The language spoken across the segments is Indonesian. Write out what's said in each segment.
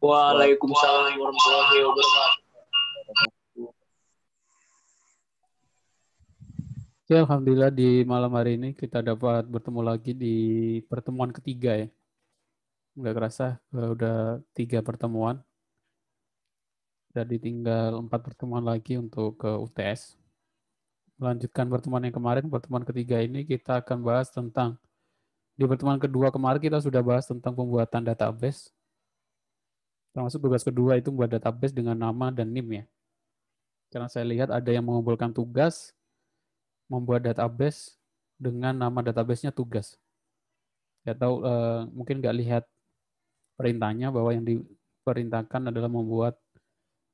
Waalaikumsalam warahmatullahi wabarakatuh. Ya, Alhamdulillah di malam hari ini kita dapat bertemu lagi di pertemuan ketiga ya. Enggak kerasa eh, udah tiga pertemuan. Jadi tinggal empat pertemuan lagi untuk ke UTS. Melanjutkan pertemuan yang kemarin, pertemuan ketiga ini kita akan bahas tentang di pertemuan kedua kemarin kita sudah bahas tentang pembuatan database. Termasuk tugas kedua itu membuat database dengan nama dan NIM ya. Karena saya lihat ada yang mengumpulkan tugas, membuat database dengan nama databasenya tugas. Ya tahu eh, mungkin nggak lihat perintahnya bahwa yang diperintahkan adalah membuat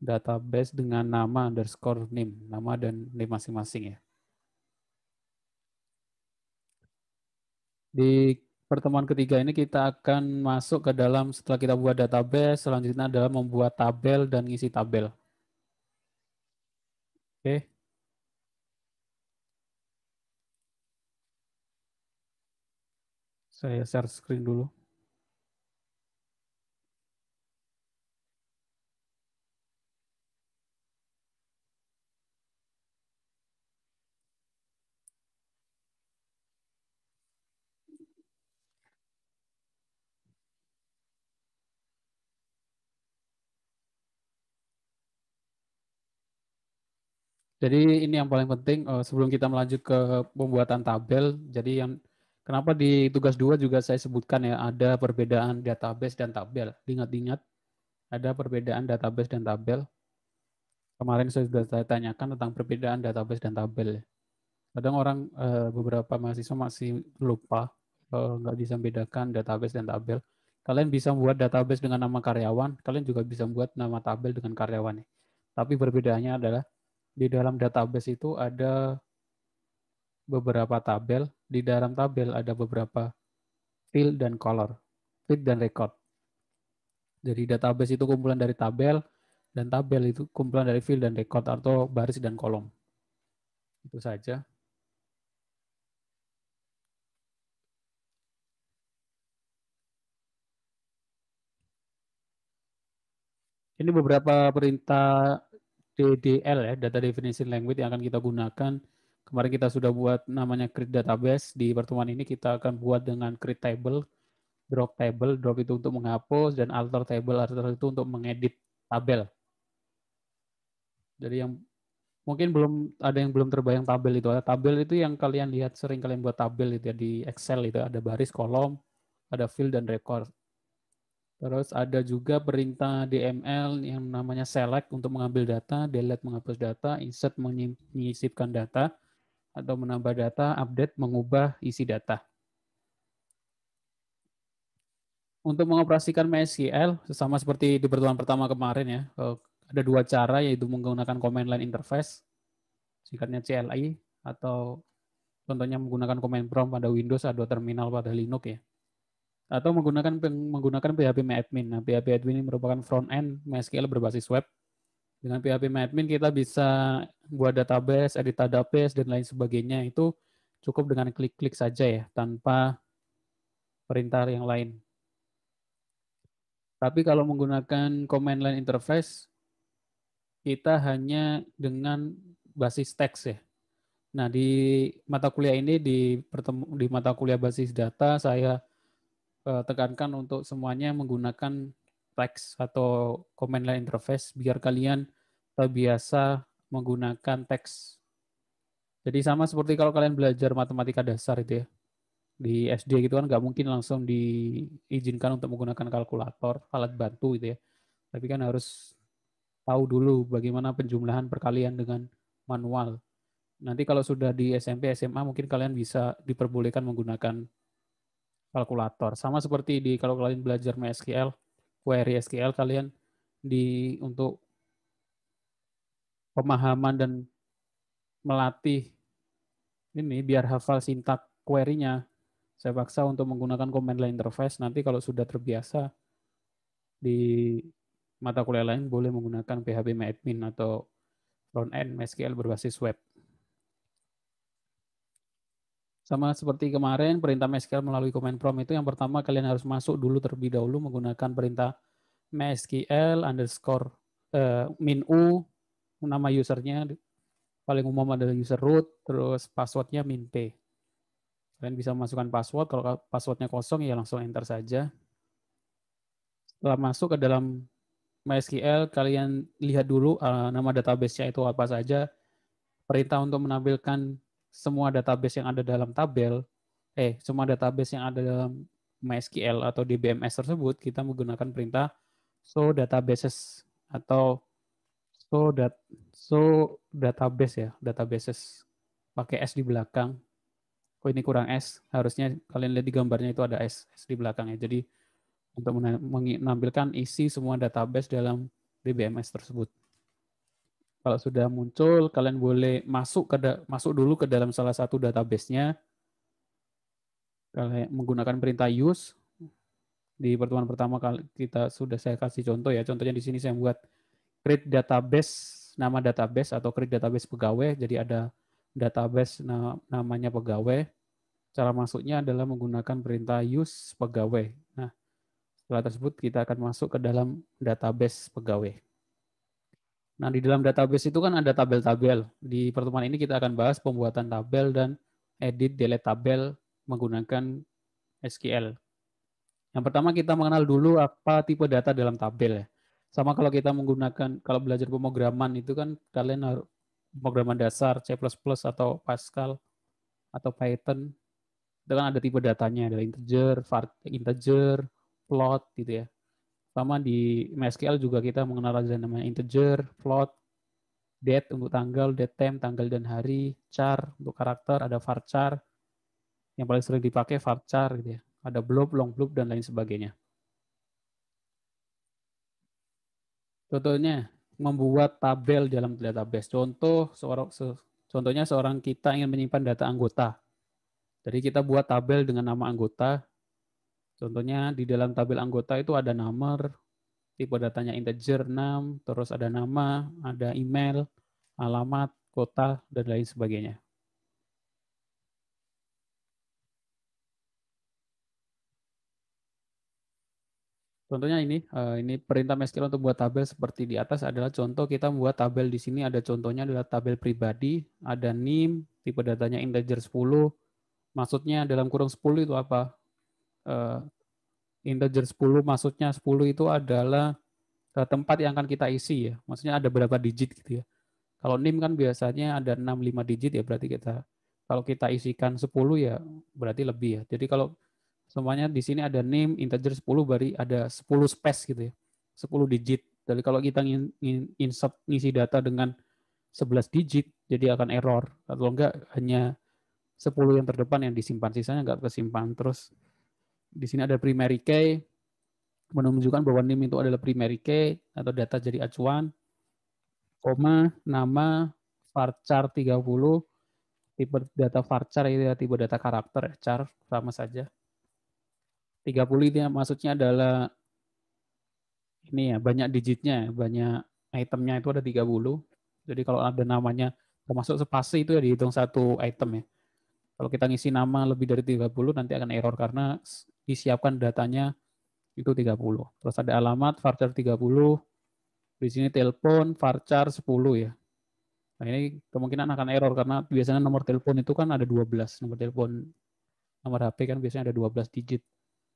database dengan nama underscore nim nama dan nim masing-masing ya. Di pertemuan ketiga ini kita akan masuk ke dalam setelah kita buat database, selanjutnya adalah membuat tabel dan ngisi tabel. Oke. Okay. Saya share screen dulu. Jadi ini yang paling penting uh, sebelum kita melanjut ke pembuatan tabel. Jadi yang kenapa di tugas 2 juga saya sebutkan ya ada perbedaan database dan tabel. Ingat-ingat ada perbedaan database dan tabel. Kemarin saya sudah saya tanyakan tentang perbedaan database dan tabel. Kadang orang uh, beberapa mahasiswa masih lupa uh, nggak bisa membedakan database dan tabel. Kalian bisa membuat database dengan nama karyawan, kalian juga bisa membuat nama tabel dengan karyawannya. Tapi perbedaannya adalah di dalam database itu ada beberapa tabel. Di dalam tabel ada beberapa field dan color, field dan record. Jadi database itu kumpulan dari tabel, dan tabel itu kumpulan dari field dan record atau baris dan kolom. Itu saja. Ini beberapa perintah DDL ya, Data Definition Language yang akan kita gunakan. Kemarin kita sudah buat namanya Create Database. Di pertemuan ini kita akan buat dengan Create Table, Drop Table, Drop itu untuk menghapus, dan Alter Table, Alter itu untuk mengedit tabel. Jadi yang mungkin belum ada yang belum terbayang tabel itu. Tabel itu yang kalian lihat sering kalian buat tabel itu ya di Excel itu ya. ada baris, kolom, ada field dan record. Terus ada juga perintah DML yang namanya select untuk mengambil data, delete menghapus data, insert menyisipkan data, atau menambah data, update mengubah isi data. Untuk mengoperasikan MySQL, sama seperti di pertemuan pertama kemarin ya, eh, ada dua cara yaitu menggunakan command line interface, singkatnya CLI, atau contohnya menggunakan command prompt pada Windows atau terminal pada Linux ya atau menggunakan menggunakan PHP MyAdmin. Nah, PHP Admin ini merupakan front end MySQL berbasis web. Dengan PHP MyAdmin kita bisa buat database, edit database dan lain sebagainya. Itu cukup dengan klik-klik saja ya, tanpa perintah yang lain. Tapi kalau menggunakan command line interface, kita hanya dengan basis teks ya. Nah, di mata kuliah ini di di mata kuliah basis data saya Eh, tekankan untuk semuanya menggunakan teks atau command line interface biar kalian terbiasa menggunakan teks. Jadi sama seperti kalau kalian belajar matematika dasar itu ya. Di SD gitu kan nggak mungkin langsung diizinkan untuk menggunakan kalkulator, alat bantu gitu ya. Tapi kan harus tahu dulu bagaimana penjumlahan perkalian dengan manual. Nanti kalau sudah di SMP, SMA mungkin kalian bisa diperbolehkan menggunakan kalkulator. Sama seperti di kalau kalian belajar MySQL, query SQL kalian di untuk pemahaman dan melatih ini biar hafal sintak query-nya. Saya paksa untuk menggunakan command line interface. Nanti kalau sudah terbiasa di mata kuliah lain boleh menggunakan PHP MyAdmin atau front end MySQL berbasis web. Sama seperti kemarin, perintah MySQL melalui command prompt itu yang pertama kalian harus masuk dulu terlebih dahulu menggunakan perintah MySQL underscore eh, min u nama usernya paling umum adalah user root terus passwordnya min p kalian bisa masukkan password kalau passwordnya kosong ya langsung enter saja setelah masuk ke dalam MySQL kalian lihat dulu uh, nama database-nya itu apa saja perintah untuk menampilkan semua database yang ada dalam tabel, eh semua database yang ada dalam MySQL atau DBMS tersebut, kita menggunakan perintah show databases atau show dat show database ya, databases pakai s di belakang. Oh ini kurang s, harusnya kalian lihat di gambarnya itu ada s, s di belakang ya Jadi untuk menampilkan isi semua database dalam DBMS tersebut. Kalau sudah muncul, kalian boleh masuk ke masuk dulu ke dalam salah satu database-nya. Kalian menggunakan perintah use. Di pertemuan pertama kita sudah saya kasih contoh ya. Contohnya di sini saya buat create database nama database atau create database pegawai. Jadi ada database namanya pegawai. Cara masuknya adalah menggunakan perintah use pegawai. Nah, setelah tersebut kita akan masuk ke dalam database pegawai. Nah, di dalam database itu kan ada tabel-tabel. Di pertemuan ini kita akan bahas pembuatan tabel dan edit delete tabel menggunakan SQL. Yang pertama kita mengenal dulu apa tipe data dalam tabel ya. Sama kalau kita menggunakan kalau belajar pemrograman itu kan kalian harus pemrograman dasar C++ atau Pascal atau Python itu kan ada tipe datanya ada integer, var, integer, plot gitu ya. Pertama di MySQL juga kita mengenal razia namanya integer, float, date untuk tanggal, date time, tanggal dan hari, char untuk karakter, ada varchar. Yang paling sering dipakai varchar gitu ya. Ada blob, long blob dan lain sebagainya. Contohnya membuat tabel dalam database. Contoh seorang se, contohnya seorang kita ingin menyimpan data anggota. Jadi kita buat tabel dengan nama anggota, Contohnya di dalam tabel anggota itu ada nomor, tipe datanya integer 6, terus ada nama, ada email, alamat, kota, dan lain sebagainya. Contohnya ini, eh, ini perintah MySQL untuk buat tabel seperti di atas adalah contoh kita membuat tabel di sini ada contohnya adalah tabel pribadi, ada nim, tipe datanya integer 10. Maksudnya dalam kurung 10 itu apa? uh, integer 10 maksudnya 10 itu adalah eh, tempat yang akan kita isi ya. Maksudnya ada berapa digit gitu ya. Kalau NIM kan biasanya ada 6-5 digit ya berarti kita kalau kita isikan 10 ya berarti lebih ya. Jadi kalau semuanya di sini ada nim integer 10 berarti ada 10 space gitu ya. 10 digit. Jadi kalau kita ingin insert ngisi data dengan 11 digit jadi akan error Kalau enggak hanya 10 yang terdepan yang disimpan sisanya enggak tersimpan terus di sini ada primary key menunjukkan bahwa NIM itu adalah primary key atau data jadi acuan, koma, nama, varchar 30, tipe data varchar itu ya, tipe data karakter, eh, char sama saja. 30 itu maksudnya adalah ini ya, banyak digitnya, banyak itemnya itu ada 30. Jadi kalau ada namanya termasuk spasi itu ya dihitung satu item ya. Kalau kita ngisi nama lebih dari 30 nanti akan error karena disiapkan datanya itu 30. Terus ada alamat varchar 30, di sini telepon varchar 10 ya. Nah ini kemungkinan akan error karena biasanya nomor telepon itu kan ada 12, nomor telepon nomor HP kan biasanya ada 12 digit.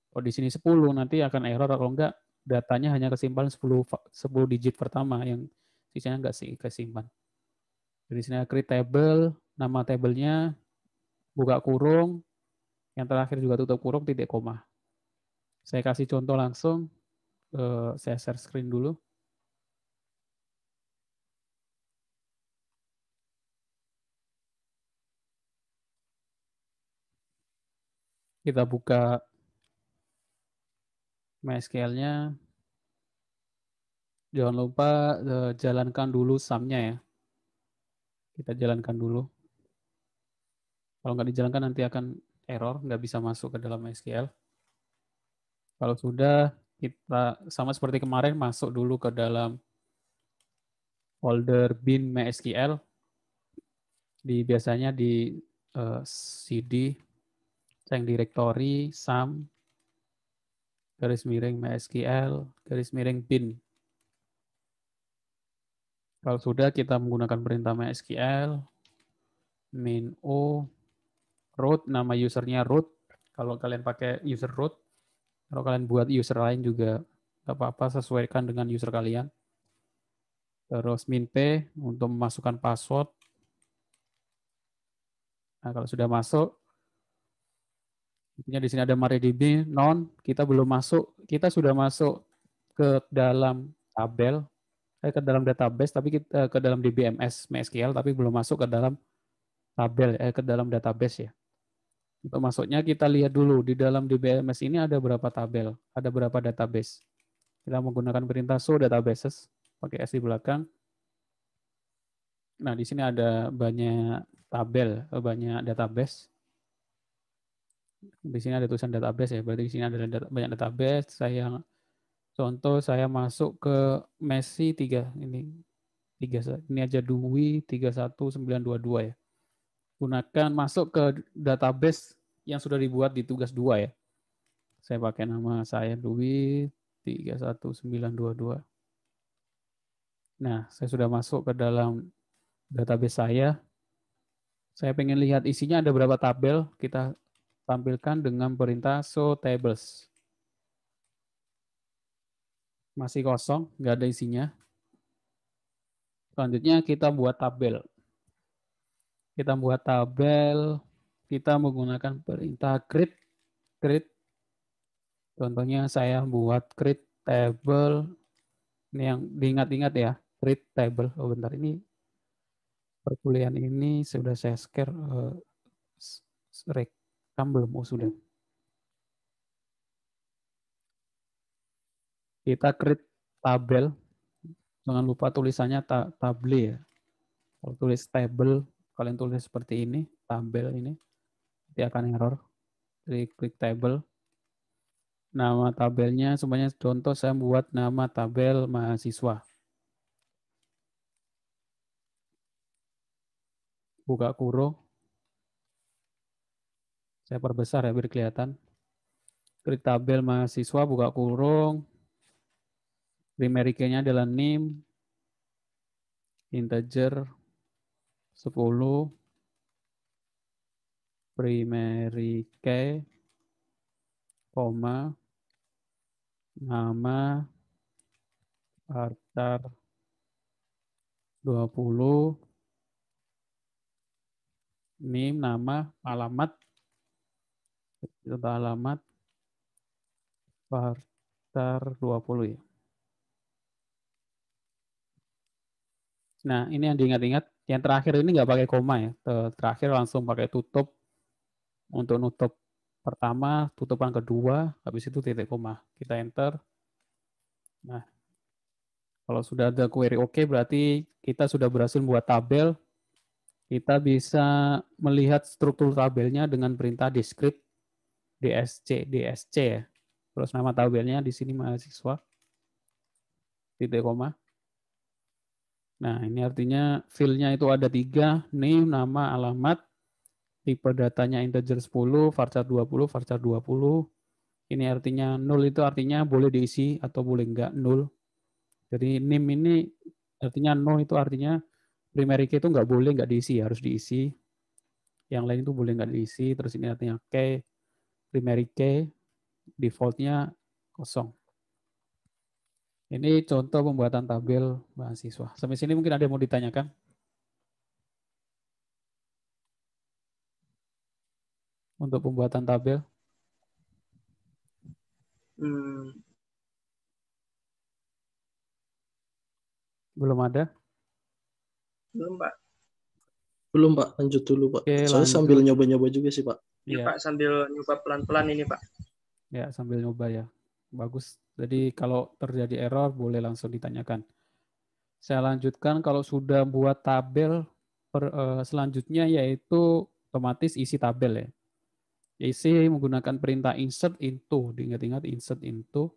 Kalau oh, di sini 10 nanti akan error kalau enggak datanya hanya kesimpan 10 10 digit pertama yang sisanya enggak sih kesimpan. Jadi sini create table, nama tabelnya, buka kurung, yang terakhir juga tutup kurung titik koma. Saya kasih contoh langsung. Eh, saya share screen dulu. Kita buka MySQL-nya. Jangan lupa eh, jalankan dulu sumnya ya. Kita jalankan dulu. Kalau nggak dijalankan nanti akan error, nggak bisa masuk ke dalam SQL. Kalau sudah, kita sama seperti kemarin masuk dulu ke dalam folder bin MySQL. Di, biasanya di uh, eh, CD, yang directory, sum, garis miring MySQL, garis miring bin. Kalau sudah, kita menggunakan perintah MySQL, min o, root, nama usernya root. Kalau kalian pakai user root, kalau kalian buat user lain juga nggak apa-apa, sesuaikan dengan user kalian. Terus min p untuk memasukkan password. Nah, kalau sudah masuk, intinya di sini ada MariaDB non, kita belum masuk, kita sudah masuk ke dalam tabel, eh, ke dalam database, tapi kita, eh, ke dalam DBMS MySQL, tapi belum masuk ke dalam tabel, eh, ke dalam database ya. Gitu. Maksudnya kita lihat dulu di dalam DBMS ini ada berapa tabel, ada berapa database. Kita menggunakan perintah show databases pakai s di belakang. Nah, di sini ada banyak tabel, banyak database. Di sini ada tulisan database ya, berarti di sini ada banyak database. Saya contoh saya masuk ke Messi 3 ini. 3 ini aja Dwi 31922 ya gunakan masuk ke database yang sudah dibuat di tugas 2 ya. Saya pakai nama saya Dwi 31922. Nah, saya sudah masuk ke dalam database saya. Saya pengen lihat isinya ada berapa tabel. Kita tampilkan dengan perintah show tables. Masih kosong, nggak ada isinya. Selanjutnya kita buat tabel kita buat tabel, kita menggunakan perintah create, create. Contohnya saya buat create table. Ini yang diingat-ingat ya, create table. Oh bentar, ini perkuliahan ini sudah saya share uh, rekam belum? Oh sudah. Kita create tabel. Jangan lupa tulisannya ta table ya. Kalau tulis table kalian tulis seperti ini, tabel ini, dia akan error. Jadi klik table. Nama tabelnya semuanya contoh saya buat nama tabel mahasiswa. Buka kurung Saya perbesar ya biar kelihatan. Klik tabel mahasiswa, buka kurung. Primary key-nya adalah name, integer, 10 primary key, koma, nama, artar, 20, nim, nama, alamat, alamat, artar 20 ya. Nah, ini yang diingat-ingat yang terakhir ini nggak pakai koma ya. Terakhir langsung pakai tutup untuk nutup pertama, tutupan kedua, habis itu titik koma. Kita enter. Nah, kalau sudah ada query oke okay, berarti kita sudah berhasil buat tabel. Kita bisa melihat struktur tabelnya dengan perintah di DSC, DSC ya. Terus nama tabelnya di sini mahasiswa. Titik koma. Nah, ini artinya field-nya itu ada tiga, name, nama, alamat, tipe datanya integer 10, varchar 20, varchar 20. Ini artinya nol itu artinya boleh diisi atau boleh enggak nol. Jadi name ini artinya nol itu artinya primary key itu enggak boleh enggak diisi, harus diisi. Yang lain itu boleh enggak diisi, terus ini artinya key, primary key, defaultnya kosong. Ini contoh pembuatan tabel mahasiswa. Sampai sini mungkin ada yang mau ditanyakan. Untuk pembuatan tabel. Hmm. Belum ada? Belum, Pak. Belum, Pak. Lanjut dulu, Pak. Oke, Saya lanjut. sambil nyoba-nyoba juga sih, Pak. Iya. ya Pak. Sambil nyoba pelan-pelan ini, Pak. Ya, sambil nyoba ya. Bagus. Jadi kalau terjadi error boleh langsung ditanyakan. Saya lanjutkan kalau sudah buat tabel per, uh, selanjutnya yaitu otomatis isi tabel ya. Isi menggunakan perintah insert into. Diingat-ingat insert into.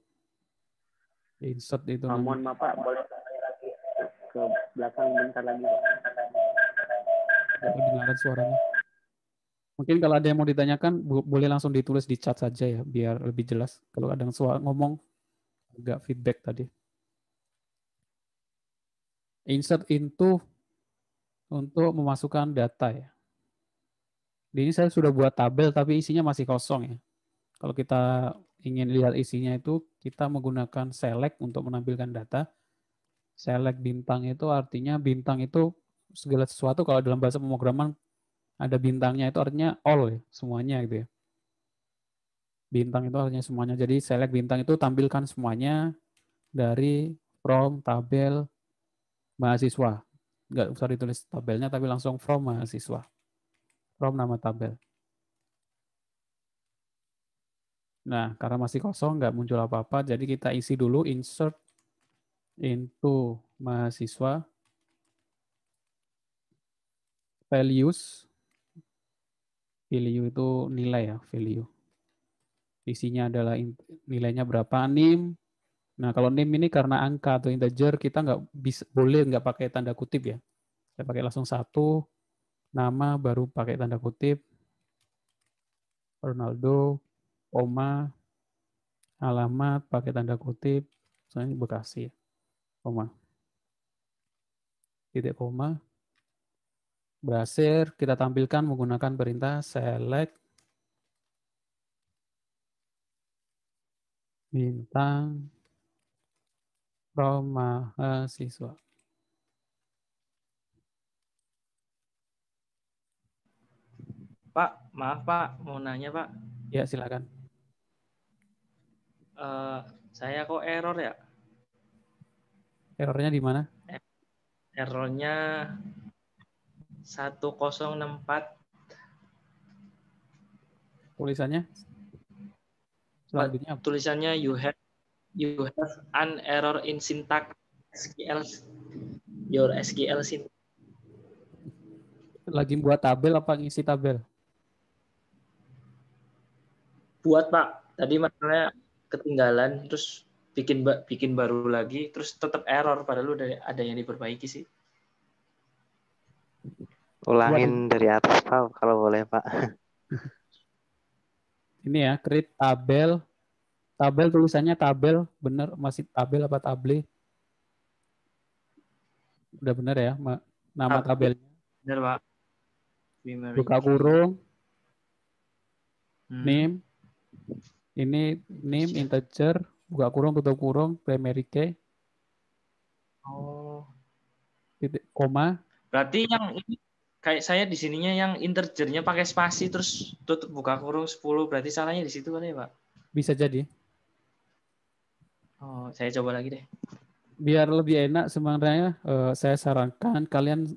Insert itu. Ah, mohon maaf Pak, boleh lagi ke belakang bentar lagi. Oh, Dengaran suaranya. Mungkin kalau ada yang mau ditanyakan boleh langsung ditulis di chat saja ya biar lebih jelas. Kalau ada yang suara ngomong agak feedback tadi. Insert into untuk memasukkan data ya. Di ini saya sudah buat tabel tapi isinya masih kosong ya. Kalau kita ingin lihat isinya itu kita menggunakan select untuk menampilkan data. Select bintang itu artinya bintang itu segala sesuatu kalau dalam bahasa pemrograman ada bintangnya itu artinya all ya, semuanya gitu ya. Bintang itu artinya semuanya. Jadi select bintang itu tampilkan semuanya dari from tabel mahasiswa. Enggak usah ditulis tabelnya tapi langsung from mahasiswa. From nama tabel. Nah, karena masih kosong nggak muncul apa-apa, jadi kita isi dulu insert into mahasiswa values value itu nilai ya, value. Isinya adalah nilainya berapa nim. Nah, kalau nim ini karena angka atau integer kita nggak bisa boleh nggak pakai tanda kutip ya. Saya pakai langsung satu nama baru pakai tanda kutip Ronaldo, Oma, alamat pakai tanda kutip, misalnya Bekasi, ya, Oma, titik koma, berhasil kita tampilkan menggunakan perintah select bintang from mahasiswa. Pak, maaf Pak, mau nanya Pak. Ya, silakan. Uh, saya kok error ya? Errornya di mana? Errornya 1064 tulisannya selanjutnya empat tulisannya you have you have an error in syntax SQL your SQL syntax lagi buat tabel apa ngisi tabel buat pak tadi maksudnya ketinggalan terus bikin bikin baru lagi terus tetap error padahal udah ada yang diperbaiki sih Ulangin Buat... dari atas Pak kalau boleh Pak. Ini ya, create tabel. Tabel tulisannya tabel, bener masih tabel apa table? Udah bener ya, Ma nama Tab- tabelnya. Bener, Pak. Buka kurung. Hmm. Name. Ini name integer, buka kurung tutup kurung, primary key. Oh. Titik koma. Berarti yang ini kayak saya di sininya yang integernya pakai spasi terus tutup buka kurung 10 berarti salahnya di situ kan ya pak bisa jadi oh saya coba lagi deh biar lebih enak sebenarnya eh, saya sarankan kalian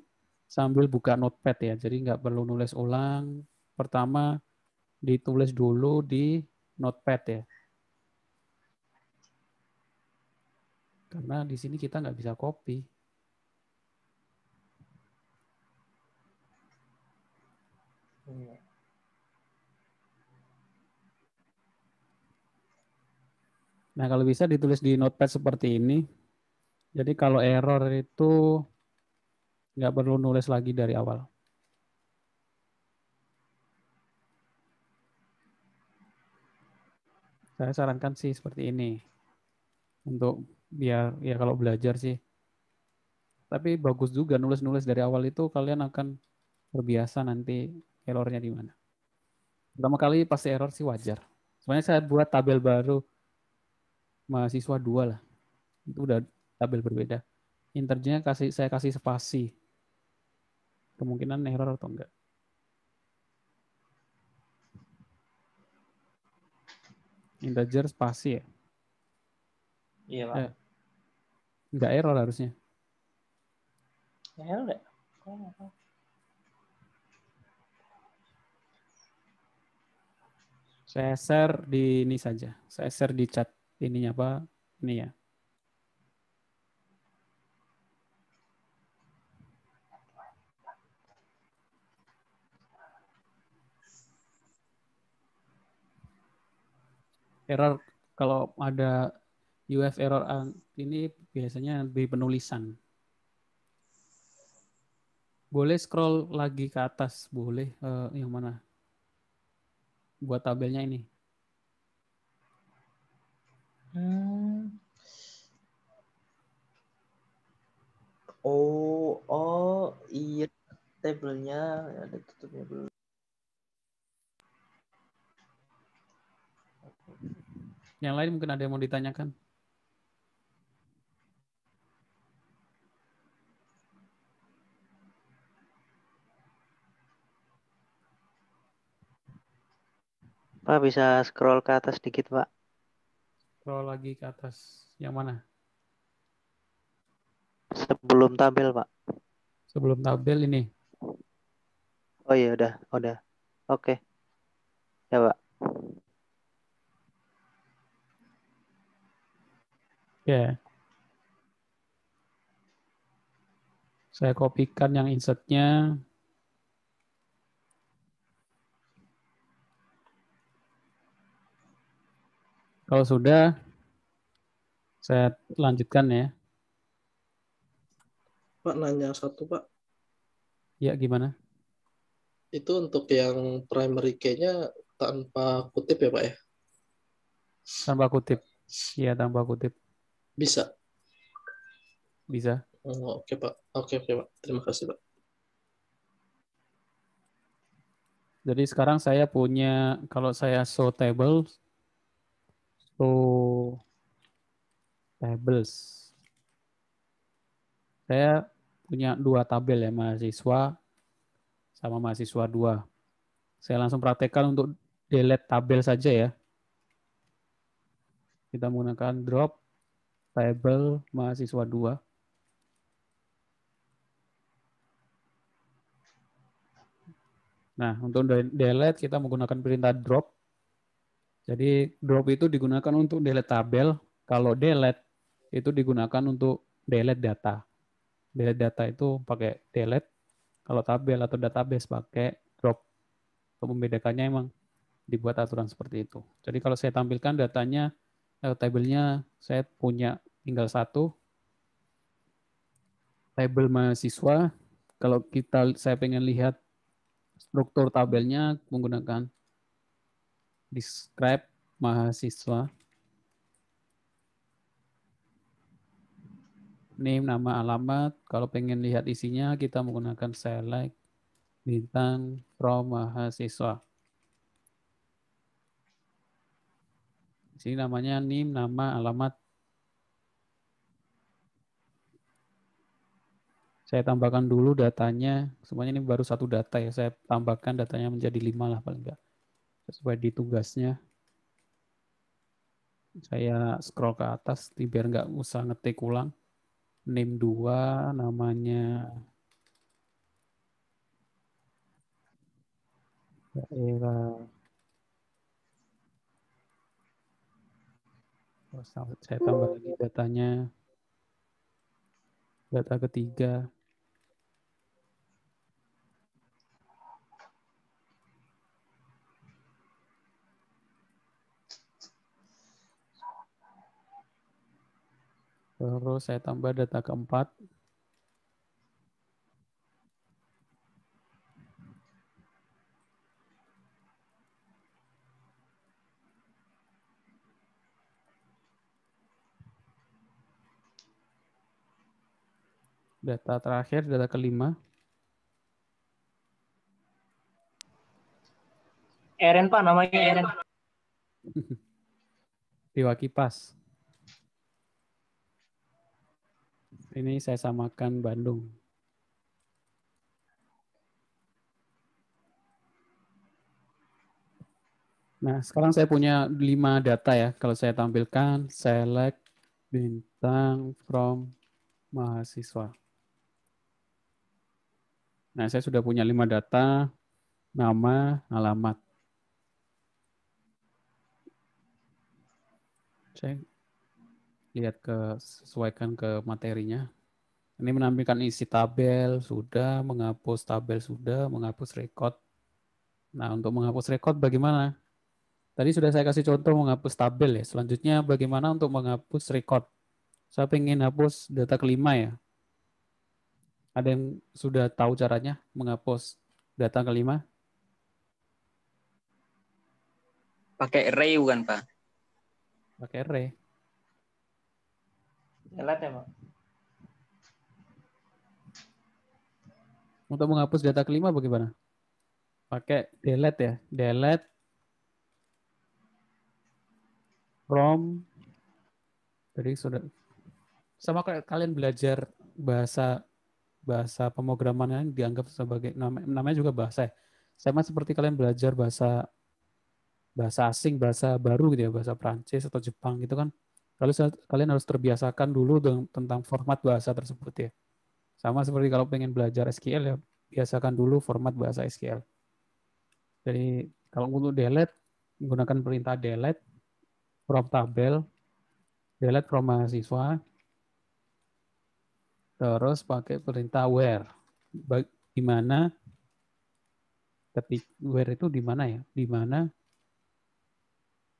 sambil buka notepad ya jadi nggak perlu nulis ulang pertama ditulis dulu di notepad ya karena di sini kita nggak bisa copy Nah, kalau bisa ditulis di notepad seperti ini. Jadi kalau error itu nggak perlu nulis lagi dari awal. Saya sarankan sih seperti ini. Untuk biar ya kalau belajar sih. Tapi bagus juga nulis-nulis dari awal itu kalian akan terbiasa nanti errornya di mana. Pertama kali pasti error sih wajar. Sebenarnya saya buat tabel baru mahasiswa dua lah. Itu udah tabel berbeda. Interjenya kasih saya kasih spasi. Kemungkinan error atau enggak. Integer spasi ya? Iya, Pak. Eh, enggak error harusnya. Error enggak? Saya share di ini saja. Saya share di chat ininya apa ini ya error kalau ada UF error ini biasanya di penulisan. Boleh scroll lagi ke atas, boleh uh, yang mana? Buat tabelnya ini. Hmm. Oh, oh iya tabelnya ya, ada tutupnya belum. Yang lain mungkin ada yang mau ditanyakan. Pak bisa scroll ke atas sedikit, Pak scroll lagi ke atas. Yang mana? Sebelum tabel, Pak. Sebelum tabel ini. Oh iya, udah, udah. Oke. Okay. Ya, Pak. Oke. Yeah. Saya kopikan yang insertnya. Kalau sudah, saya lanjutkan ya. Pak, nanya satu, Pak. Ya, gimana? Itu untuk yang primary key-nya tanpa kutip ya, Pak ya? Tanpa kutip. Iya, tanpa kutip. Bisa? Bisa. Oh, oke, okay, Pak. Oke, okay, Pak. Terima kasih, Pak. Jadi sekarang saya punya, kalau saya show table, to tables. Saya punya dua tabel ya mahasiswa sama mahasiswa dua. Saya langsung praktekkan untuk delete tabel saja ya. Kita menggunakan drop tabel mahasiswa dua. Nah, untuk delete kita menggunakan perintah drop jadi drop itu digunakan untuk delete tabel. Kalau delete itu digunakan untuk delete data. Delete data itu pakai delete. Kalau tabel atau database pakai drop. Untuk emang dibuat aturan seperti itu. Jadi kalau saya tampilkan datanya, eh, tabelnya saya punya tinggal satu. Tabel mahasiswa. Kalau kita saya pengen lihat struktur tabelnya menggunakan describe mahasiswa name nama alamat kalau pengen lihat isinya kita menggunakan select bintang from mahasiswa di sini namanya name nama alamat saya tambahkan dulu datanya semuanya ini baru satu data ya saya tambahkan datanya menjadi lima lah paling enggak sesuai di tugasnya. Saya scroll ke atas biar nggak usah ngetik ulang. Name 2 namanya daerah oh, saya tambah lagi datanya data ketiga Terus saya tambah data keempat. Data terakhir, data kelima. Eren Pak, namanya Eren. Riwa pas ini saya samakan Bandung. Nah, sekarang saya punya lima data ya. Kalau saya tampilkan, select bintang from mahasiswa. Nah, saya sudah punya lima data, nama, alamat. Saya lihat ke sesuaikan ke materinya. Ini menampilkan isi tabel sudah, menghapus tabel sudah, menghapus record. Nah, untuk menghapus record bagaimana? Tadi sudah saya kasih contoh menghapus tabel ya. Selanjutnya bagaimana untuk menghapus record? Saya ingin hapus data kelima ya. Ada yang sudah tahu caranya menghapus data kelima? Pakai array bukan, Pak? Pakai array ya pak. Untuk menghapus data kelima bagaimana? Pakai delete ya. Delete from dari sudah sama kayak kalian belajar bahasa bahasa pemrograman yang dianggap sebagai namanya juga bahasa ya. Sama seperti kalian belajar bahasa bahasa asing, bahasa baru gitu ya, bahasa Prancis atau Jepang gitu kan. Lalu kalian harus terbiasakan dulu dengan, tentang format bahasa tersebut ya. Sama seperti kalau pengen belajar SQL ya, biasakan dulu format bahasa SQL. Jadi kalau untuk delete, gunakan perintah delete from tabel, delete from mahasiswa, terus pakai perintah where. Di mana ketik where itu di mana ya? Di mana?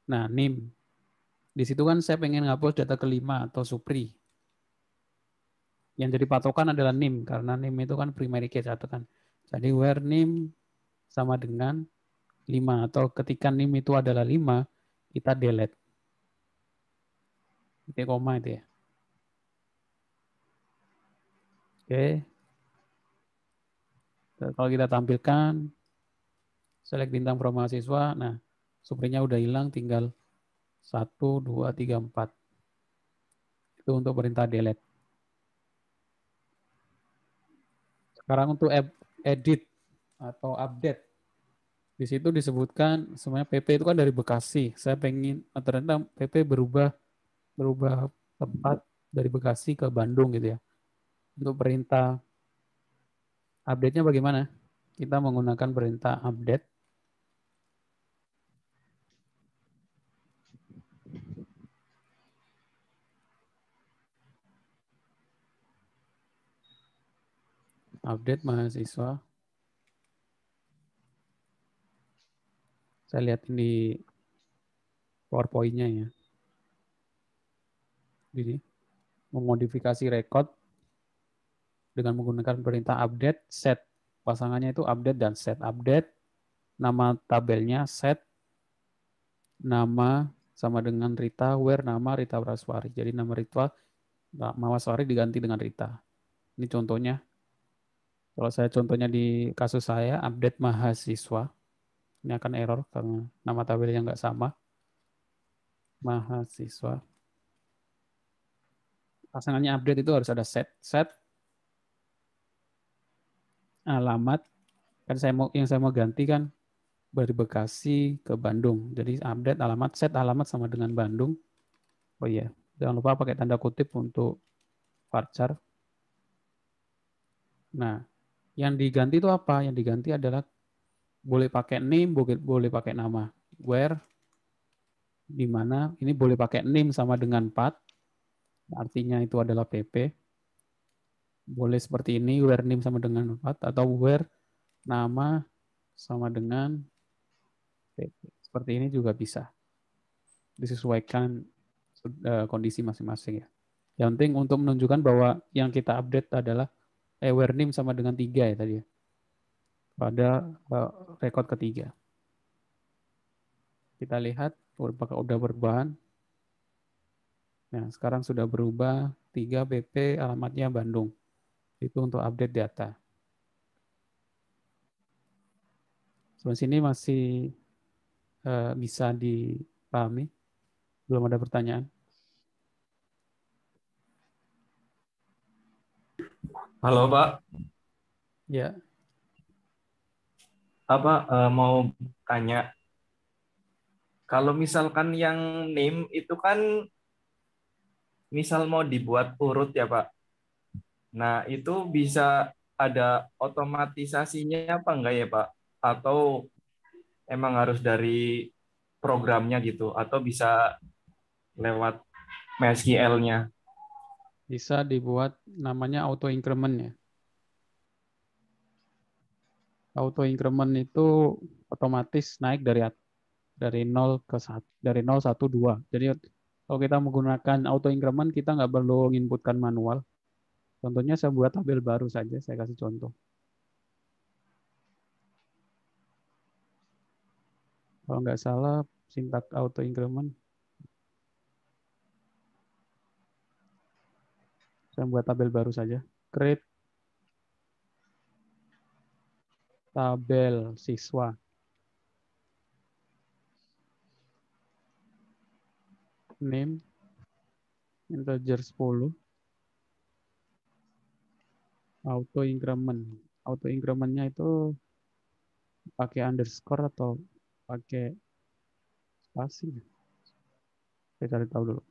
Nah, name di situ kan saya pengen ngapus data kelima atau supri. Yang jadi patokan adalah nim karena nim itu kan primary key kan, Jadi where nim sama dengan 5 atau ketika nim itu adalah 5, kita delete. titik koma itu ya. Oke. Okay. kalau kita tampilkan, select bintang from mahasiswa, nah, suprinya udah hilang, tinggal 1, 2, 3, 4. Itu untuk perintah delete. Sekarang untuk edit atau update. Di situ disebutkan semuanya PP itu kan dari Bekasi. Saya pengen ternyata PP berubah berubah tempat dari Bekasi ke Bandung gitu ya. Untuk perintah update-nya bagaimana? Kita menggunakan perintah update update mahasiswa. Saya lihat ini PowerPoint-nya ya. Jadi, memodifikasi record dengan menggunakan perintah update set pasangannya itu update dan set update nama tabelnya set nama sama dengan Rita where nama Rita Praswari jadi nama Rita Mawaswari diganti dengan Rita ini contohnya kalau saya contohnya di kasus saya, update mahasiswa. Ini akan error karena nama tabelnya nggak sama. Mahasiswa. Pasangannya update itu harus ada set. Set alamat. Kan saya mau yang saya mau ganti kan dari Bekasi ke Bandung. Jadi update alamat, set alamat sama dengan Bandung. Oh iya, jangan lupa pakai tanda kutip untuk varchar. Nah, yang diganti itu apa? Yang diganti adalah boleh pakai name, boleh, boleh pakai nama. Where, di mana, ini boleh pakai name sama dengan path, artinya itu adalah PP. Boleh seperti ini, where name sama dengan path, atau where nama sama dengan PP. Seperti ini juga bisa. Disesuaikan eh, kondisi masing-masing ya. Yang penting untuk menunjukkan bahwa yang kita update adalah eh where name sama dengan tiga ya tadi ya? Pada eh, record ketiga. Kita lihat apakah udah berubah. Nah, sekarang sudah berubah 3 BP alamatnya Bandung. Itu untuk update data. Sebelah sini masih eh, bisa dipahami. Belum ada pertanyaan. Halo Pak. Ya. Apa uh, mau tanya? Kalau misalkan yang name itu kan misal mau dibuat urut ya Pak. Nah itu bisa ada otomatisasinya apa enggak ya Pak? Atau emang harus dari programnya gitu? Atau bisa lewat MySQL-nya? bisa dibuat namanya auto increment ya. Auto increment itu otomatis naik dari dari 0 ke 1, dari 0 1 2. Jadi kalau kita menggunakan auto increment kita nggak perlu inputkan manual. Contohnya saya buat tabel baru saja, saya kasih contoh. Kalau nggak salah sintak auto increment Saya buat tabel baru saja. Create tabel siswa. Name integer 10. Auto increment. Auto incrementnya itu pakai underscore atau pakai spasi? Saya cari tahu dulu.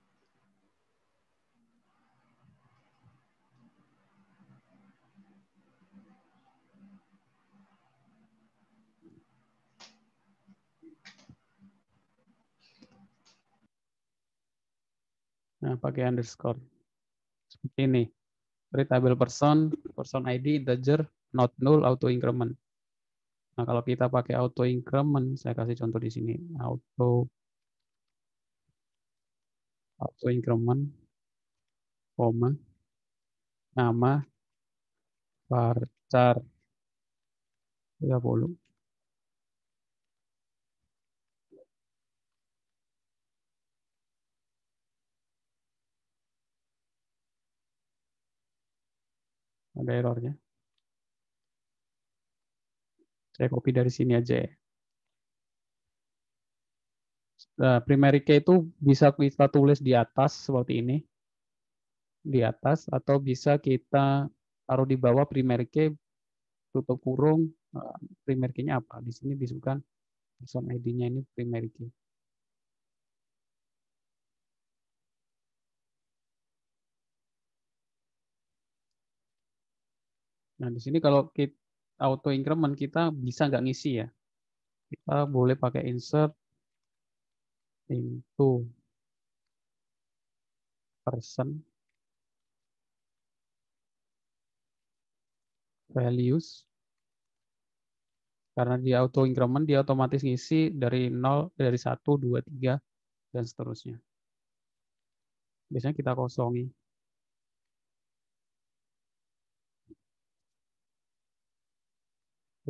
nah, pakai underscore seperti ini retabel person person ID integer not null auto increment nah kalau kita pakai auto increment saya kasih contoh di sini auto auto increment koma nama varchar 30 Ada errornya. Saya copy dari sini aja ya. Nah, primary key itu bisa kita tulis di atas seperti ini. Di atas atau bisa kita taruh di bawah primary key tutup kurung nah, primary key-nya apa. Di sini disebutkan person ID-nya ini primary key. Nah, di sini kalau kita auto increment kita bisa nggak ngisi ya. Kita boleh pakai insert into person values karena di auto increment dia otomatis ngisi dari 0 dari 1 2 3 dan seterusnya. Biasanya kita kosongi.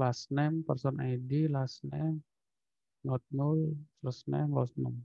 last name, person ID, last name, not null, last name, last name.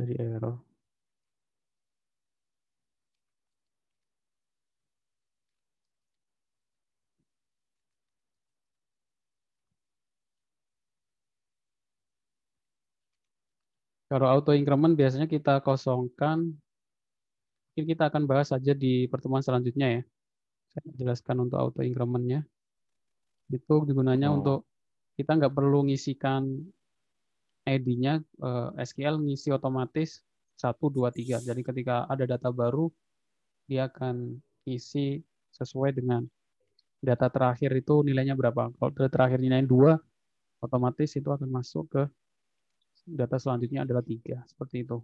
dari error. Kalau auto increment biasanya kita kosongkan. Mungkin kita akan bahas saja di pertemuan selanjutnya ya. Saya jelaskan untuk auto incrementnya. Itu digunanya oh. untuk kita nggak perlu ngisikan ID-nya uh, eh, SQL ngisi otomatis 1, 2, 3. Jadi ketika ada data baru, dia akan isi sesuai dengan data terakhir itu nilainya berapa. Kalau data terakhir nilainya 2, otomatis itu akan masuk ke data selanjutnya adalah 3. Seperti itu.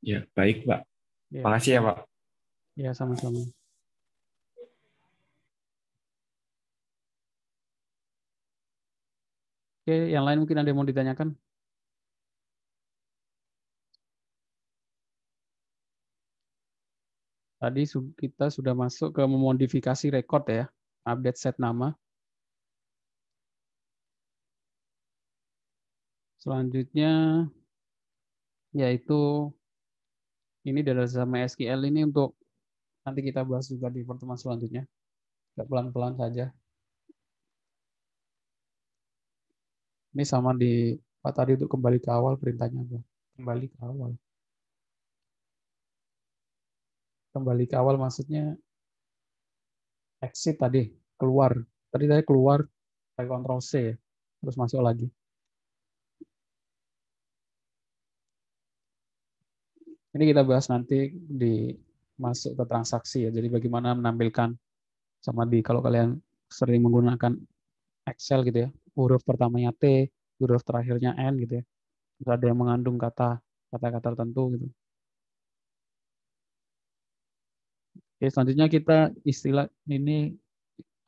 Ya, baik Pak. Ya. Makasih ya Pak. Ya, sama-sama. Oke, yang lain mungkin ada yang mau ditanyakan? Tadi kita sudah masuk ke memodifikasi record ya, update set nama. Selanjutnya yaitu ini dari sama SQL ini untuk nanti kita bahas juga di pertemuan selanjutnya. Pelan-pelan saja. Ini sama di Pak tadi untuk kembali ke awal perintahnya apa? Kembali ke awal. Kembali ke awal maksudnya exit tadi, keluar. Tadi saya keluar pakai Ctrl C ya. Terus masuk lagi. Ini kita bahas nanti di masuk ke transaksi ya. Jadi bagaimana menampilkan sama di kalau kalian sering menggunakan Excel gitu ya, huruf pertamanya T, huruf terakhirnya N gitu ya. Terus ada yang mengandung kata kata-kata tertentu gitu. Oke, selanjutnya kita istilah ini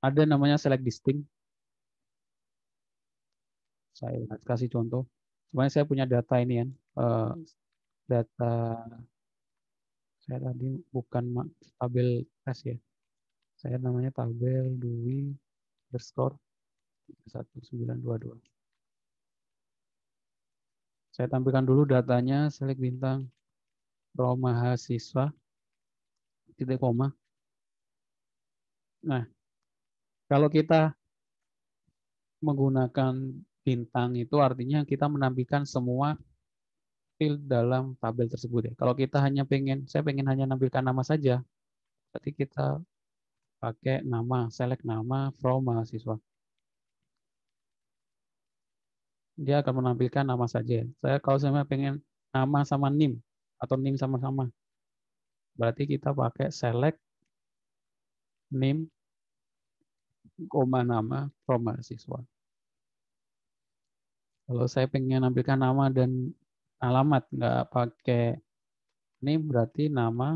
ada namanya select distinct. Saya kasih contoh. Sebenarnya saya punya data ini ya. data saya tadi bukan tabel tes ya. Saya namanya tabel Dwi underscore 1922. Saya tampilkan dulu datanya, selek bintang pro mahasiswa titik koma. Nah, kalau kita menggunakan bintang itu artinya kita menampilkan semua field dalam tabel tersebut ya. Kalau kita hanya pengen, saya pengen hanya nampilkan nama saja, berarti kita pakai nama, select nama from mahasiswa dia akan menampilkan nama saja. Saya kalau saya pengen nama sama nim atau nim sama-sama, berarti kita pakai select nim koma nama from mahasiswa. Kalau saya pengen menampilkan nama dan alamat, nggak pakai nim berarti nama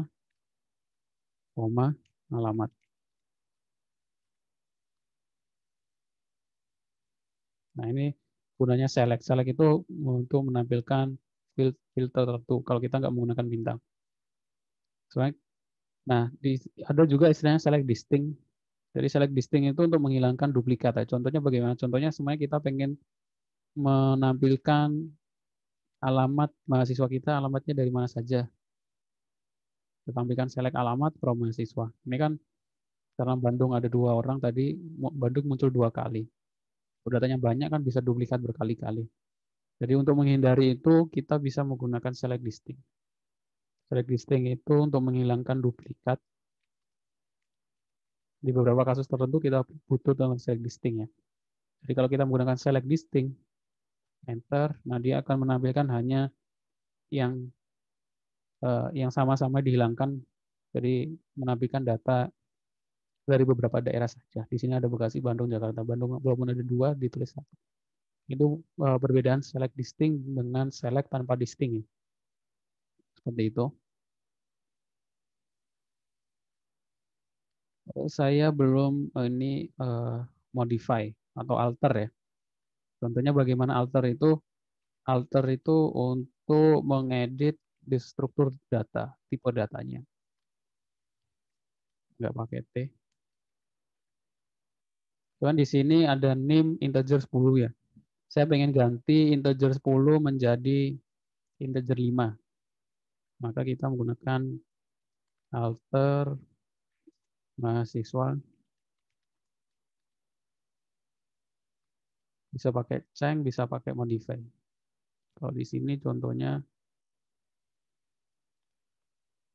koma alamat. Nah ini gunanya select. Select itu untuk menampilkan filter tertentu kalau kita nggak menggunakan bintang. Select. Nah, di, ada juga istilahnya select distinct. Jadi select distinct itu untuk menghilangkan duplikat. Ya. Contohnya bagaimana? Contohnya semuanya kita pengen menampilkan alamat mahasiswa kita, alamatnya dari mana saja. Kita tampilkan select alamat pro mahasiswa. Ini kan karena Bandung ada dua orang tadi, Bandung muncul dua kali. Kalau datanya banyak kan bisa duplikat berkali-kali. Jadi untuk menghindari itu kita bisa menggunakan select listing. Select listing itu untuk menghilangkan duplikat. Di beberapa kasus tertentu kita butuh dengan select listing ya. Jadi kalau kita menggunakan select listing, enter, nah dia akan menampilkan hanya yang eh, yang sama-sama dihilangkan. Jadi menampilkan data dari beberapa daerah saja. Di sini ada Bekasi, Bandung, Jakarta. Bandung belum ada dua ditulis satu. Itu e, perbedaan select distinct dengan select tanpa distinct. Ya. Seperti itu. Saya belum e, ini e, modify atau alter ya. Contohnya bagaimana alter itu alter itu untuk mengedit di struktur data, tipe datanya. Nggak pakai T. Cuman di sini ada name integer 10 ya. Saya pengen ganti integer 10 menjadi integer 5. Maka kita menggunakan alter mahasiswa. Bisa pakai change, bisa pakai modify. Kalau di sini contohnya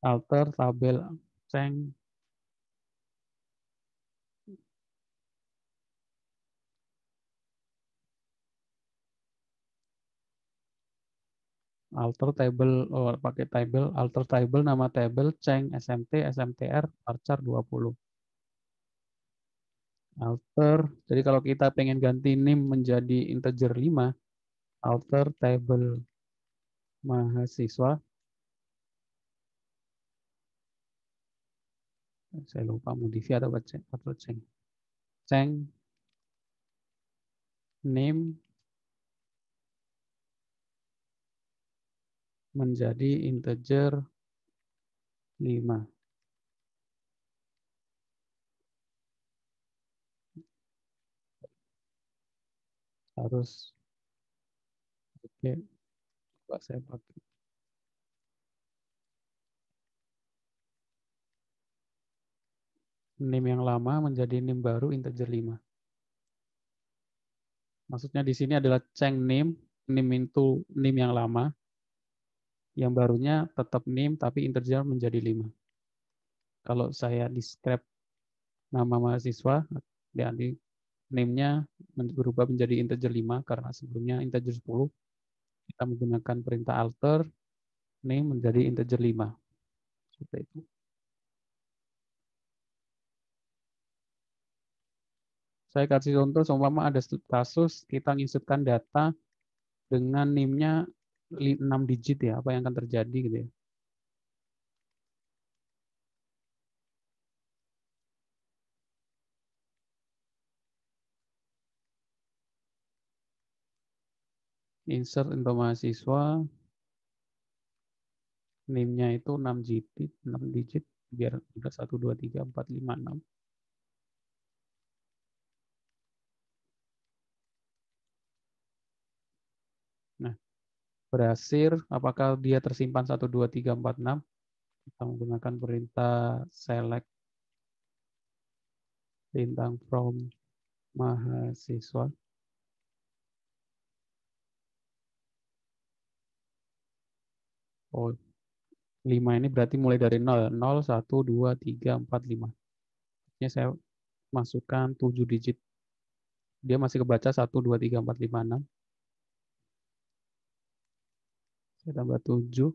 alter tabel change alter table oh, pakai table alter table nama table ceng smt smtr varchar 20 alter jadi kalau kita pengen ganti name menjadi integer 5 alter table mahasiswa saya lupa modifi atau ceng atau ceng ceng name menjadi integer 5. Harus oke. Coba saya pakai nim yang lama menjadi nim baru integer 5. Maksudnya di sini adalah ceng nim, nim itu nim yang lama, yang barunya tetap name tapi integer menjadi 5. Kalau saya di describe nama mahasiswa, jadi name-nya berubah menjadi integer 5 karena sebelumnya integer 10. Kita menggunakan perintah alter name menjadi integer 5. Seperti itu. Saya kasih contoh, seumpama ada kasus kita ngisipkan data dengan name-nya 6 digit ya, apa yang akan terjadi gitu ya. Insert info mahasiswa. Name-nya itu 6 digit, 6 digit biar 1 2 3 4 5 6. berhasil, apakah dia tersimpan 1, 2, 3, 4, 6? Kita menggunakan perintah select bintang from mahasiswa. Oh, 5 ini berarti mulai dari 0. 0, 1, 2, 3, 4, 5. Ini saya masukkan 7 digit. Dia masih kebaca 1, 2, 3, 4, 5, 6. Saya tambah 7.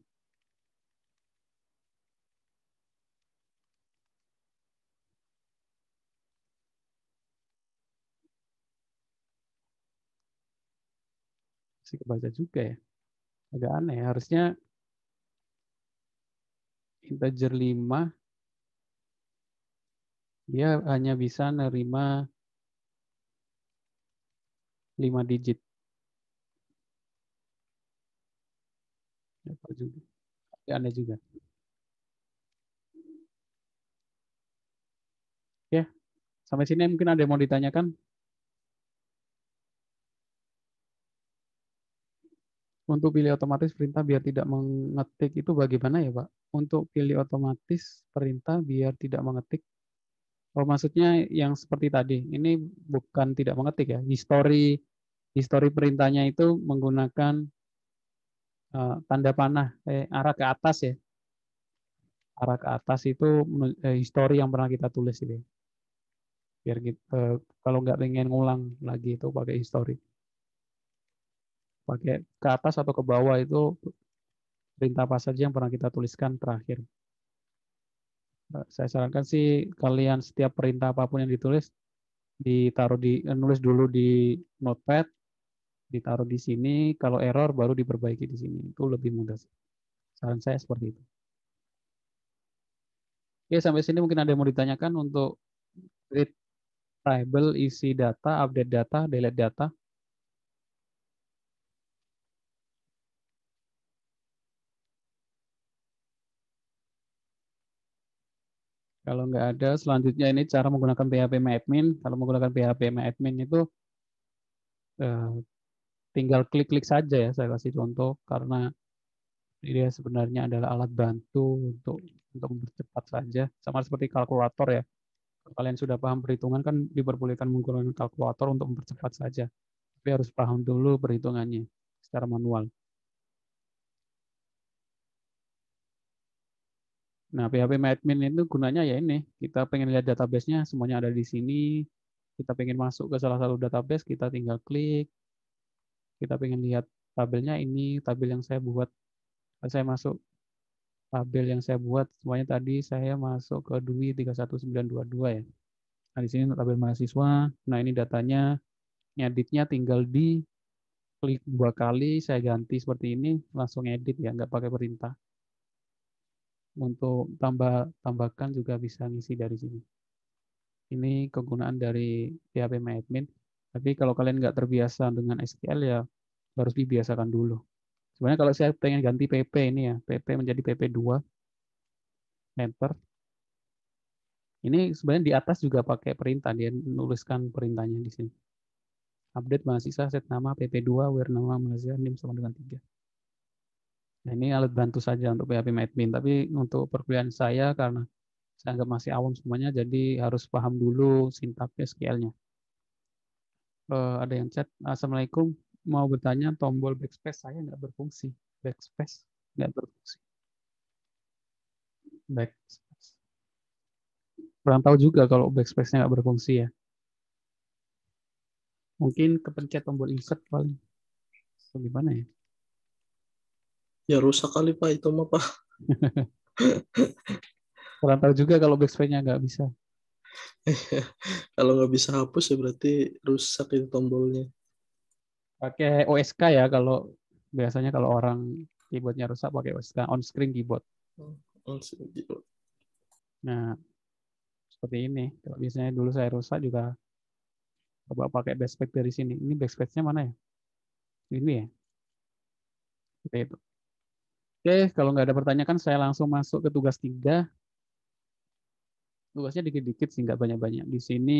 Masih kebaca juga ya. Agak aneh. Harusnya integer 5 dia hanya bisa nerima 5 digit. Tapi aneh juga. Oke, ya, sampai sini mungkin ada yang mau ditanyakan. Untuk pilih otomatis perintah biar tidak mengetik itu bagaimana ya Pak? Untuk pilih otomatis perintah biar tidak mengetik. Oh, maksudnya yang seperti tadi, ini bukan tidak mengetik ya. History, history perintahnya itu menggunakan Eh, tanda panah eh, arah ke atas ya. Arah ke atas itu eh, histori yang pernah kita tulis ini. Biar kita, eh, kalau nggak pengen ngulang lagi itu pakai histori. Pakai ke atas atau ke bawah itu perintah apa saja yang pernah kita tuliskan terakhir. Eh, saya sarankan sih kalian setiap perintah apapun yang ditulis ditaruh di nulis dulu di notepad ditaruh di sini, kalau error baru diperbaiki di sini. Itu lebih mudah Saran saya seperti itu. Oke, sampai sini mungkin ada yang mau ditanyakan untuk read table, isi data, update data, delete data. Kalau nggak ada, selanjutnya ini cara menggunakan PHP MyAdmin. Kalau menggunakan PHP MyAdmin itu eh, tinggal klik-klik saja ya saya kasih contoh karena ini sebenarnya adalah alat bantu untuk untuk mempercepat saja sama seperti kalkulator ya kalian sudah paham perhitungan kan diperbolehkan menggunakan kalkulator untuk mempercepat saja tapi harus paham dulu perhitungannya secara manual Nah, PHP admin itu gunanya ya ini, kita pengen lihat database nya semuanya ada di sini. Kita pengen masuk ke salah satu database, kita tinggal klik, kita pengen lihat tabelnya ini tabel yang saya buat saya masuk tabel yang saya buat semuanya tadi saya masuk ke Dwi 31922 ya nah di sini tabel mahasiswa nah ini datanya editnya tinggal di klik dua kali saya ganti seperti ini langsung edit ya nggak pakai perintah untuk tambah tambahkan juga bisa ngisi dari sini ini kegunaan dari PHP My Admin tapi kalau kalian nggak terbiasa dengan SQL ya harus dibiasakan dulu. Sebenarnya kalau saya pengen ganti PP ini ya, PP menjadi PP2. Enter. Ini sebenarnya di atas juga pakai perintah, dia nuliskan perintahnya di sini. Update mahasiswa set nama PP2 where nama mahasiswa nim sama dengan 3. Nah, ini alat bantu saja untuk PHP admin, tapi untuk perkuliahan saya karena saya anggap masih awam semuanya, jadi harus paham dulu sintaks SQL-nya uh, ada yang chat assalamualaikum mau bertanya tombol backspace saya nggak berfungsi backspace nggak berfungsi backspace kurang tahu juga kalau backspace-nya nggak berfungsi ya mungkin kepencet tombol insert paling So, gimana ya ya rusak kali pak itu mah pak kurang tahu juga kalau backspace-nya nggak bisa kalau nggak bisa hapus ya berarti rusak itu tombolnya. Pakai OSK ya kalau biasanya kalau orang keyboardnya rusak pakai OSK on screen keyboard. Hmm, on screen keyboard. Nah, seperti ini. Kalau biasanya dulu saya rusak juga coba pakai backspace dari sini. Ini backspace-nya mana ya? Ini ya. Seperti itu. Oke, kalau nggak ada pertanyaan, saya langsung masuk ke tugas tiga tugasnya dikit-dikit sih nggak banyak-banyak di sini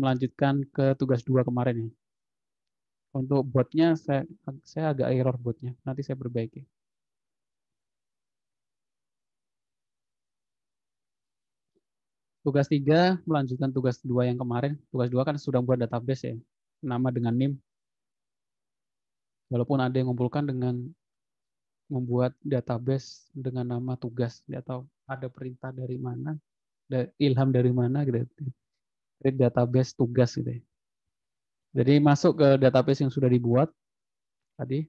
melanjutkan ke tugas dua kemarin ya untuk botnya saya saya agak error botnya nanti saya perbaiki Tugas tiga melanjutkan tugas dua yang kemarin. Tugas dua kan sudah buat database ya. Nama dengan NIM. Walaupun ada yang mengumpulkan dengan membuat database dengan nama tugas. atau ada perintah dari mana ilham dari mana gitu ya. dari database tugas gitu ya. Jadi masuk ke database yang sudah dibuat tadi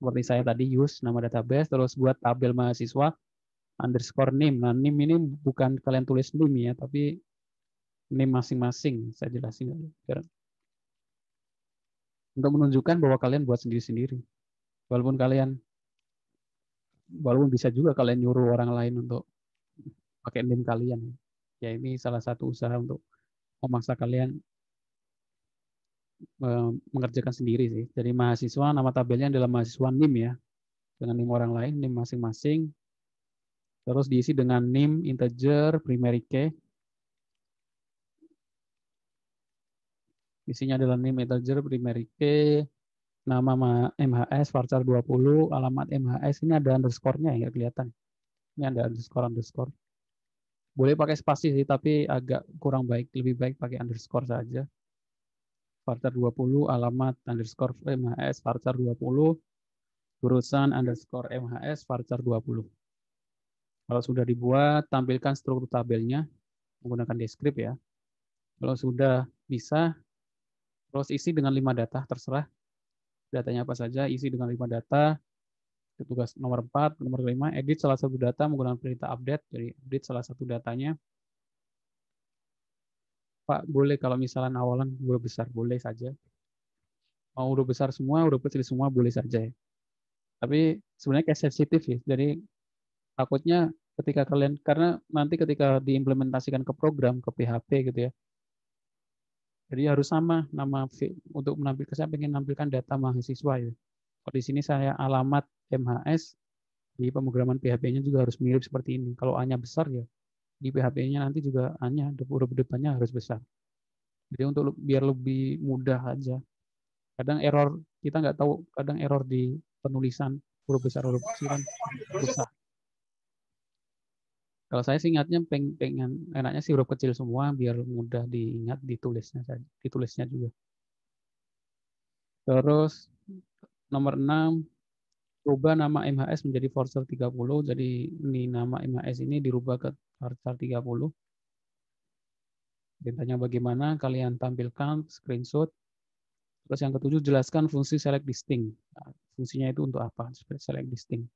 seperti saya tadi use nama database terus buat tabel mahasiswa underscore name. Nah, name ini bukan kalian tulis name ya, tapi name masing-masing. Saya jelasin dulu. Untuk menunjukkan bahwa kalian buat sendiri-sendiri. Walaupun kalian walaupun bisa juga kalian nyuruh orang lain untuk pakai name kalian ya ini salah satu usaha untuk memaksa kalian mengerjakan sendiri sih. Jadi mahasiswa nama tabelnya adalah mahasiswa NIM ya. Dengan NIM orang lain, NIM masing-masing. Terus diisi dengan NIM integer primary key. Isinya adalah NIM integer primary key, nama MHS, varchar 20, alamat MHS. Ini ada underscore-nya ya, kelihatan. Ini ada underscore-underscore. Boleh pakai spasi sih, tapi agak kurang baik. Lebih baik pakai underscore saja. Farter 20, alamat underscore MHS, Farter 20, urusan underscore MHS, Farter 20. Kalau sudah dibuat, tampilkan struktur tabelnya menggunakan deskrip ya. Kalau sudah bisa, terus isi dengan lima data, terserah datanya apa saja, isi dengan lima data, tugas nomor 4, nomor 5, edit salah satu data menggunakan perintah update. Jadi edit salah satu datanya. Pak, boleh kalau misalnya awalan huruf besar, boleh saja. Mau huruf besar semua, huruf kecil semua, boleh saja ya. Tapi sebenarnya kayak sensitif ya. Jadi takutnya ketika kalian, karena nanti ketika diimplementasikan ke program, ke PHP gitu ya, jadi harus sama nama untuk menampilkan saya ingin menampilkan data mahasiswa ya. Kalau di sini saya alamat MHS, di pemrograman PHP-nya juga harus mirip seperti ini. Kalau A-nya besar ya, di PHP-nya nanti juga A-nya, huruf depannya harus besar. Jadi untuk biar lebih mudah aja. Kadang error, kita nggak tahu, kadang error di penulisan huruf besar, huruf kecil kan besar. Kalau saya sih ingatnya peng, pengen enaknya sih huruf kecil semua biar mudah diingat ditulisnya saja, ditulisnya juga. Terus Nomor 6, rubah nama MHS menjadi Forcer 30. Jadi ini nama MHS ini dirubah ke Forcer 30. Dintanya bagaimana, kalian tampilkan screenshot. Terus yang ketujuh, jelaskan fungsi select distinct. Nah, fungsinya itu untuk apa? Select distinct.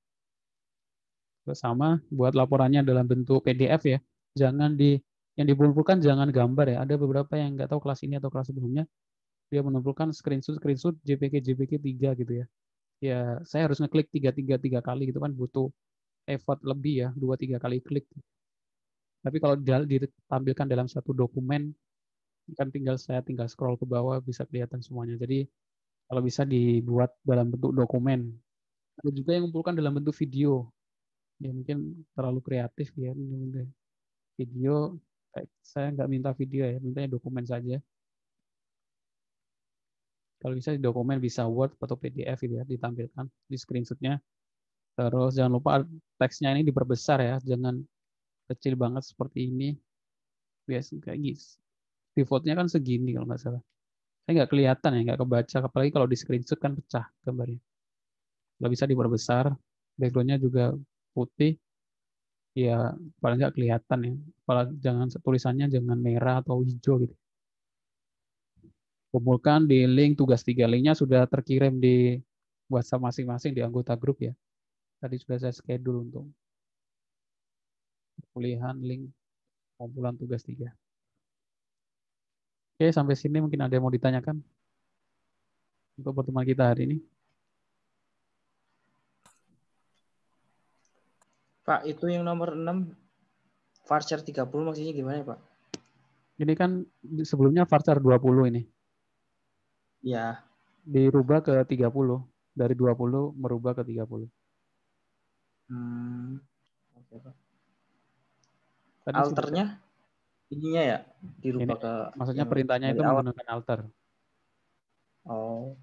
Terus sama, buat laporannya dalam bentuk PDF ya. Jangan di yang dikumpulkan jangan gambar ya. Ada beberapa yang nggak tahu kelas ini atau kelas sebelumnya dia menumpulkan screenshot screenshot JPG JPG 3 gitu ya ya saya harus ngeklik tiga tiga tiga kali gitu kan butuh effort lebih ya dua tiga kali klik tapi kalau ditampilkan dalam satu dokumen kan tinggal saya tinggal scroll ke bawah bisa kelihatan semuanya jadi kalau bisa dibuat dalam bentuk dokumen ada juga yang mengumpulkan dalam bentuk video ya mungkin terlalu kreatif ya video eh, saya nggak minta video ya mintanya dokumen saja kalau bisa di dokumen bisa Word atau PDF gitu ya, ditampilkan di screenshotnya. Terus jangan lupa teksnya ini diperbesar ya, jangan kecil banget seperti ini. Biasanya kayak gitu. Defaultnya kan segini kalau nggak salah. Saya nggak kelihatan ya, nggak kebaca. Apalagi kalau di screenshot kan pecah gambarnya. Kalau bisa diperbesar, backgroundnya juga putih. Ya paling nggak kelihatan ya. Apalagi jangan tulisannya jangan merah atau hijau gitu kumpulkan di link tugas tiga linknya sudah terkirim di WhatsApp masing-masing di anggota grup ya. Tadi sudah saya schedule untuk pilihan link kumpulan tugas tiga. Oke, sampai sini mungkin ada yang mau ditanyakan untuk pertemuan kita hari ini. Pak, itu yang nomor 6 varchar 30 maksudnya gimana ya, Pak? Ini kan sebelumnya varchar 20 ini. Iya. Dirubah ke 30. Dari 20 merubah ke 30. Hmm. Oke, Pak. Tadi Alternya? Sudah... Ininya ya dirubah Ini, ke maksudnya perintahnya itu awal. menggunakan alter. Oh.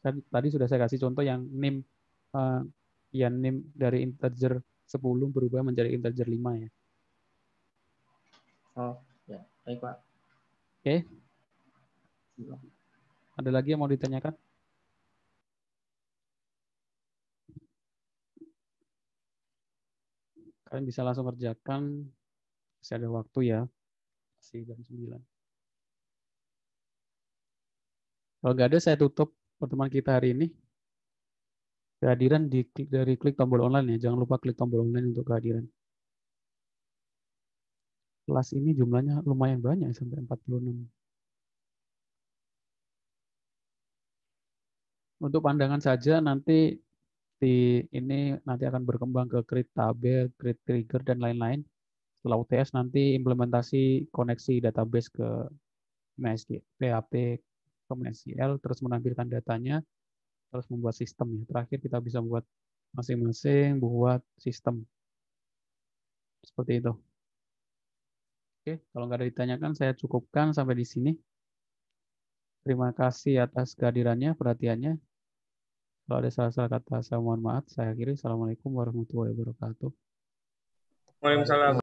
Tadi, kan tadi sudah saya kasih contoh yang nim uh, ya nim dari integer 10 berubah menjadi integer 5 ya. Oh, ya. Baik, Pak. Oke, okay. Ada lagi yang mau ditanyakan? Kalian bisa langsung kerjakan. Masih ada waktu ya. Masih jam 9. Kalau nggak ada, saya tutup pertemuan kita hari ini. Kehadiran di, dari klik tombol online ya. Jangan lupa klik tombol online untuk kehadiran. Kelas ini jumlahnya lumayan banyak, sampai 46. untuk pandangan saja nanti di ini nanti akan berkembang ke create tabel, create trigger dan lain-lain. Setelah UTS nanti implementasi koneksi database ke MySQL, PHP ke MySQL, terus menampilkan datanya, terus membuat sistem. Terakhir kita bisa buat masing-masing buat sistem. Seperti itu. Oke, kalau nggak ada ditanyakan, saya cukupkan sampai di sini. Terima kasih atas kehadirannya, perhatiannya. Kalau ada salah-salah kata, saya mohon maaf. Saya akhiri. Assalamualaikum warahmatullahi wabarakatuh. Waalaikumsalam.